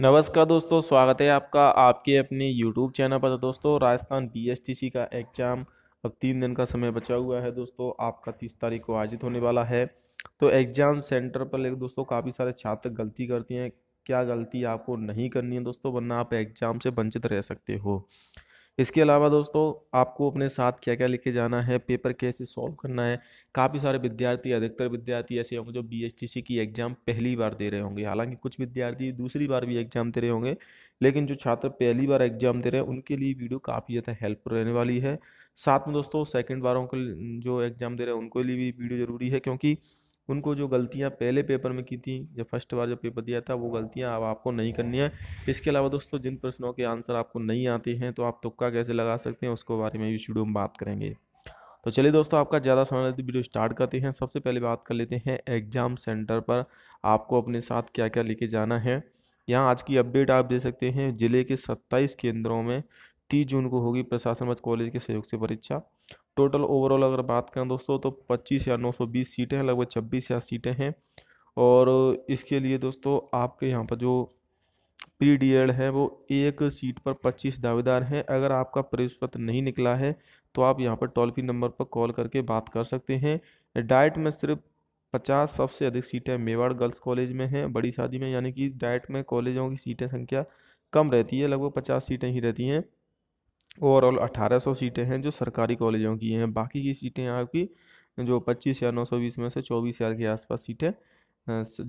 नमस्कार दोस्तों स्वागत है आपका आपके अपने यूट्यूब चैनल पर तो दोस्तों राजस्थान बीएसटीसी का एग्ज़ाम अब तीन दिन का समय बचा हुआ है दोस्तों आपका तीस तारीख को आयोजित होने वाला है तो एग्ज़ाम सेंटर पर लेकर दोस्तों काफ़ी सारे छात्र गलती करते हैं क्या गलती आपको नहीं करनी है दोस्तों वरना आप एग्ज़ाम से वंचित रह सकते हो इसके अलावा दोस्तों आपको अपने साथ क्या क्या लेके जाना है पेपर कैसे सॉल्व करना है काफ़ी सारे विद्यार्थी अधिकतर विद्यार्थी ऐसे होंगे जो बी की एग्ज़ाम पहली बार दे रहे होंगे हालांकि कुछ विद्यार्थी दूसरी बार भी एग्ज़ाम दे रहे होंगे लेकिन जो छात्र पहली बार एग्ज़ाम दे रहे हैं उनके लिए वीडियो काफ़ी ज़्यादा हेल्प रहने वाली है साथ में दोस्तों सेकेंड बारों के जो एग्ज़ाम दे रहे हैं उनके लिए भी वीडियो ज़रूरी है क्योंकि उनको जो गलतियाँ पहले पेपर में की थी जब फर्स्ट बार जब पेपर दिया था वो गलतियाँ अब आपको नहीं करनी है इसके अलावा दोस्तों जिन प्रश्नों के आंसर आपको नहीं आते हैं तो आप तुक्का कैसे लगा सकते हैं उसके बारे में भी वीडियो में बात करेंगे तो चलिए दोस्तों आपका ज़्यादा समय लेते वीडियो स्टार्ट करते हैं सबसे पहले बात कर लेते हैं एग्ज़ाम सेंटर पर आपको अपने साथ क्या क्या लेके जाना है यहाँ आज की अपडेट आप दे सकते हैं ज़िले के सत्ताईस केंद्रों में तीस जून को होगी प्रशासन मत कॉलेज के सहयोग से परीक्षा टोटल ओवरऑल अगर बात करें दोस्तों तो पच्चीस या नौ सौ बीस सीटें हैं लगभग छब्बीस या सीटें हैं और इसके लिए दोस्तों आपके यहाँ पर जो प्री डी एड है वो एक सीट पर पच्चीस दावेदार हैं अगर आपका प्रवेश पत्र नहीं निकला है तो आप यहाँ पर टोल फ्री नंबर पर कॉल करके बात कर सकते हैं डाइट में सिर्फ पचास सबसे अधिक सीटें मेवाड़ गर्ल्स कॉलेज में हैं बड़ी शादी में यानी कि डाइट में कॉलेजों की सीटें संख्या कम रहती है लगभग पचास सीटें ही रहती हैं ओवरऑल 1800 सीटें हैं जो सरकारी कॉलेजों की हैं बाकी की सीटें आपकी जो 25 या 920 में से 24 हज़ार के आसपास सीटें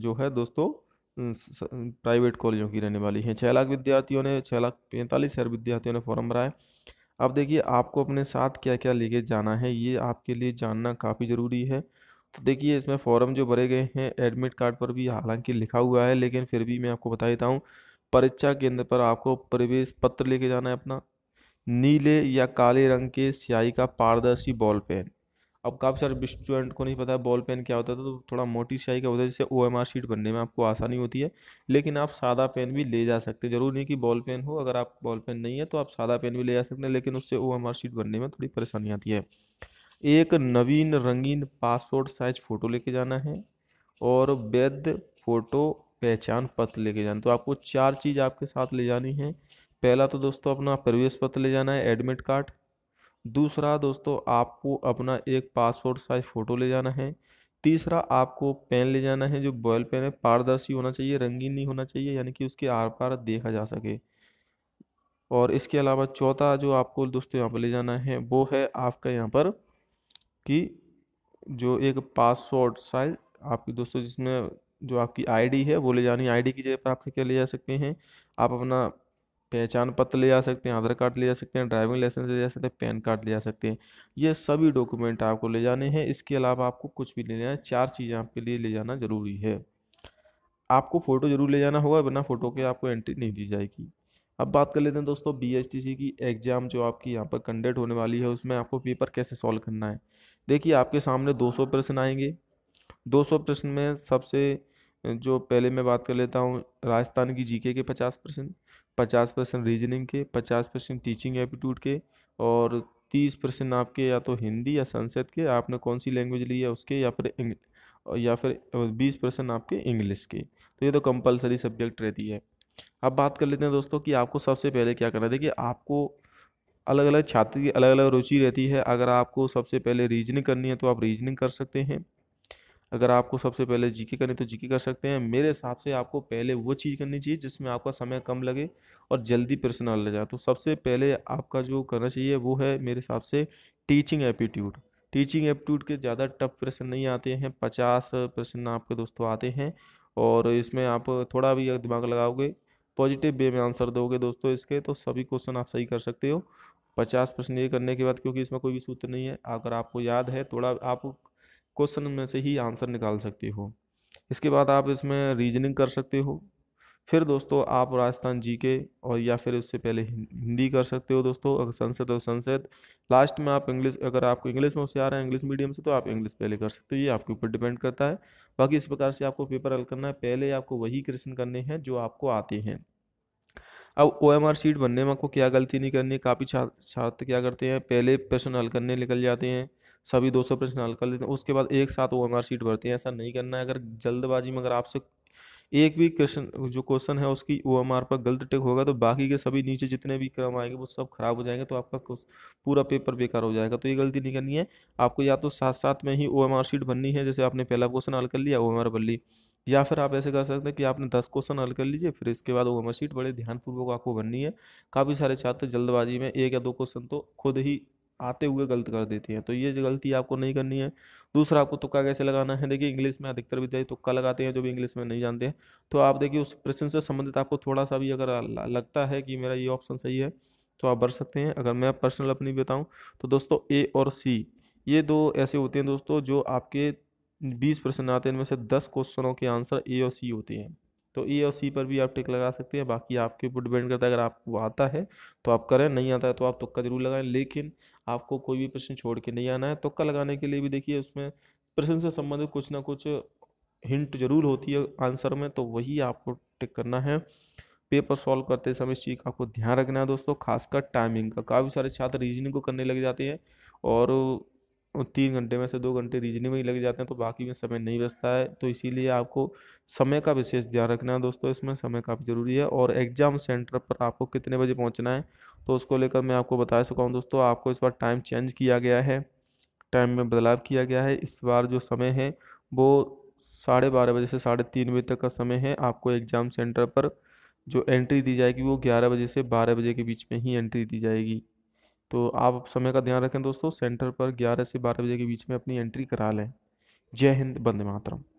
जो है दोस्तों प्राइवेट कॉलेजों की रहने वाली हैं छः लाख विद्यार्थियों ने छः लाख पैंतालीस हज़ार विद्यार्थियों ने फॉर्म भरा है अब देखिए आपको अपने साथ क्या क्या लेके जाना है ये आपके लिए जानना काफ़ी ज़रूरी है तो देखिए इसमें फॉर्म जो भरे गए हैं एडमिट कार्ड पर भी हालांकि लिखा हुआ है लेकिन फिर भी मैं आपको बता देता हूँ परीक्षा केंद्र पर आपको प्रवेश पत्र लेके जाना है अपना नीले या काले रंग के स्याही का पारदर्शी बॉल पेन अब काफ़ी सारे स्टूडेंट को नहीं पता बॉल पेन क्या होता है तो थोड़ा मोटी स्याही का होता है जिससे ओ एम आर शीट बनने में आपको आसानी होती है लेकिन आप सादा पेन भी ले जा सकते हैं ज़रूर नहीं कि बॉल पेन हो अगर आप बॉल पेन नहीं है तो आप सादा पेन भी ले जा सकते हैं लेकिन उससे ओ एम आर शीट बनने में थोड़ी परेशानी आती है एक नवीन रंगीन पासपोर्ट साइज फ़ोटो लेके जाना है और वैध फ़ोटो पहचान पत्र लेके जाना तो आपको चार चीज़ आपके साथ ले जानी है पहला तो दोस्तों अपना प्रवेश पत्र ले जाना है एडमिट कार्ड दूसरा दोस्तों आपको अपना एक पासपोर्ट साइज फ़ोटो ले जाना है तीसरा आपको पेन ले जाना है जो बॉयल पेन है पारदर्शी होना चाहिए रंगीन नहीं होना चाहिए यानी कि उसके आर पार देखा जा सके और इसके अलावा चौथा जो आपको दोस्तों यहाँ पर ले जाना है वो है आपका यहाँ पर कि जो एक पासपोर्ट साइज आपकी दोस्तों जिसमें जो आपकी आईडी है वो ले जानी आईडी की जगह पर आप क्या ले जा सकते हैं आप अपना पहचान पत्र ले जा सकते हैं आधार कार्ड ले जा सकते हैं ड्राइविंग लाइसेंस ले जा सकते हैं पैन कार्ड ले जा सकते हैं ये सभी डॉक्यूमेंट आपको ले जाने हैं इसके अलावा आपको कुछ भी ले जाना है चार चीज़ें आपके लिए ले जाना ज़रूरी है आपको फ़ोटो ज़रूर ले जाना होगा बिना फ़ोटो के आपको एंट्री नहीं दी जाएगी अब बात कर लेते हैं दोस्तों बी की एग्ज़ाम जो आपकी यहाँ पर कंडक्ट होने वाली है उसमें आपको पेपर कैसे सॉल्व करना है देखिए आपके सामने दो प्रश्न आएंगे दो प्रश्न में सबसे जो पहले मैं बात कर लेता हूँ राजस्थान की जीके के पचास प्रश्न पचास परसेंट रीजनिंग के पचास परसेंट टीचिंग एप्टीट्यूड के और तीस परसेंट आपके या तो हिंदी या संस्कृत के आपने कौन सी लैंग्वेज ली है उसके या फिर या फिर बीस परसेंट आपके इंग्लिश के तो ये तो कंपलसरी सब्जेक्ट रहती है अब बात कर लेते हैं दोस्तों कि आपको सबसे पहले क्या करना था देखिए आपको अलग अलग छात्र की अलग अलग रुचि रहती है अगर आपको सबसे पहले रीजनिंग करनी है तो आप रीजनिंग कर सकते हैं अगर आपको सबसे पहले जीके करनी तो जीके कर सकते हैं मेरे हिसाब से आपको पहले वो चीज़ करनी चाहिए जिसमें आपका समय कम लगे और जल्दी प्रश्न हल जाए तो सबसे पहले आपका जो करना चाहिए वो है मेरे हिसाब से टीचिंग एप्टीट्यूड टीचिंग एप्टीट्यूड के ज़्यादा टफ प्रश्न नहीं आते हैं पचास प्रश्न आपके दोस्तों आते हैं और इसमें आप थोड़ा भी दिमाग लगाओगे पॉजिटिव वे में आंसर दोगे दोस्तों इसके तो सभी क्वेश्चन आप सही कर सकते हो पचास प्रश्न ये करने के बाद क्योंकि इसमें कोई भी सूत्र नहीं है अगर आपको याद है थोड़ा आप क्वेश्चन में से ही आंसर निकाल सकते हो इसके बाद आप इसमें रीजनिंग कर सकते हो फिर दोस्तों आप राजस्थान जी के और या फिर उससे पहले हिंदी कर सकते हो दोस्तों अगर संसद और संसद लास्ट में आप इंग्लिश अगर आपको इंग्लिश में उससे आ रहा है इंग्लिश मीडियम से तो आप इंग्लिश पहले कर सकते हो ये आपके ऊपर डिपेंड करता है बाकी इस प्रकार से आपको पेपर हल करना है पहले आपको वही क्वेश्चन करने हैं जो आपको आते हैं अब ओ एम आर शीट बनने में आपको क्या गलती नहीं करनी है काफ़ी छात्र क्या करते हैं पहले प्रश्न हल करने निकल जाते हैं सभी दो सौ प्रश्न हल कर लेते हैं उसके बाद एक साथ ओ एम आर शीट भरते हैं ऐसा नहीं करना है अगर जल्दबाजी में अगर आपसे एक भी क्वेश्चन जो क्वेश्चन है उसकी ओ एम आर पर गलत टिक होगा तो बाकी के सभी नीचे जितने भी क्रम आएंगे वो सब खराब हो जाएंगे तो आपका पूरा पेपर बेकार हो जाएगा तो ये गलती नहीं करनी है आपको या तो साथ साथ में ही ओ एम आर शीट बननी है जैसे आपने पहला क्वेश्चन हल कर लिया ओ एम आर भर ली या फिर आप ऐसे कर सकते हैं कि आपने दस क्वेश्चन हल कर लीजिए फिर इसके बाद वो मशीट बड़े ध्यानपूर्वक आपको बननी है काफ़ी सारे छात्र जल्दबाजी में एक या दो क्वेश्चन तो खुद ही आते हुए गलत कर देते हैं तो ये गलती आपको नहीं करनी है दूसरा आपको तुक्का कैसे लगाना है देखिए इंग्लिश में अधिकतर विद्यार्थी तुक्का लगाते हैं जो भी इंग्लिश में नहीं जानते हैं तो आप देखिए उस प्रश्न से संबंधित आपको थोड़ा सा भी अगर लगता है कि मेरा ये ऑप्शन सही है तो आप भर सकते हैं अगर मैं पर्सनल अपनी बताऊँ तो दोस्तों ए और सी ये दो ऐसे होते हैं दोस्तों जो आपके बीस प्रश्न आते हैं इनमें से दस क्वेश्चनों के आंसर ए और सी होते हैं तो ए और सी पर भी आप टिक लगा सकते हैं बाकी आपके ऊपर डिपेंड करता है अगर आपको आता है तो आप करें नहीं आता है तो आप तुक्का जरूर लगाएं लेकिन आपको कोई भी प्रश्न छोड़ के नहीं आना है तुक्का लगाने के लिए भी देखिए उसमें प्रश्न से संबंधित कुछ ना कुछ हिंट जरूर होती है आंसर में तो वही आपको टिक करना है पेपर सॉल्व करते समय इस चीज़ का आपको ध्यान रखना है दोस्तों खासकर टाइमिंग का काफ़ी सारे छात्र रीजनिंग को करने लग जाते हैं और और तीन घंटे में से दो घंटे रीजनिंग में ही लग जाते हैं तो बाकी में समय नहीं बचता है तो इसीलिए आपको समय का विशेष ध्यान रखना है दोस्तों इसमें समय काफ़ी ज़रूरी है और एग्ज़ाम सेंटर पर आपको कितने बजे पहुंचना है तो उसको लेकर मैं आपको बता सका हूँ दोस्तों आपको इस बार टाइम चेंज किया गया है टाइम में बदलाव किया गया है इस बार जो समय है वो साढ़े बारह बजे से साढ़े तीन बजे तक का समय है आपको एग्ज़ाम सेंटर पर जो एंट्री दी जाएगी वो ग्यारह बजे से बारह बजे के बीच में ही एंट्री दी जाएगी तो आप समय का ध्यान रखें दोस्तों सेंटर पर ग्यारह से बारह बजे के बीच में अपनी एंट्री करा लें जय हिंद बंदे मातरम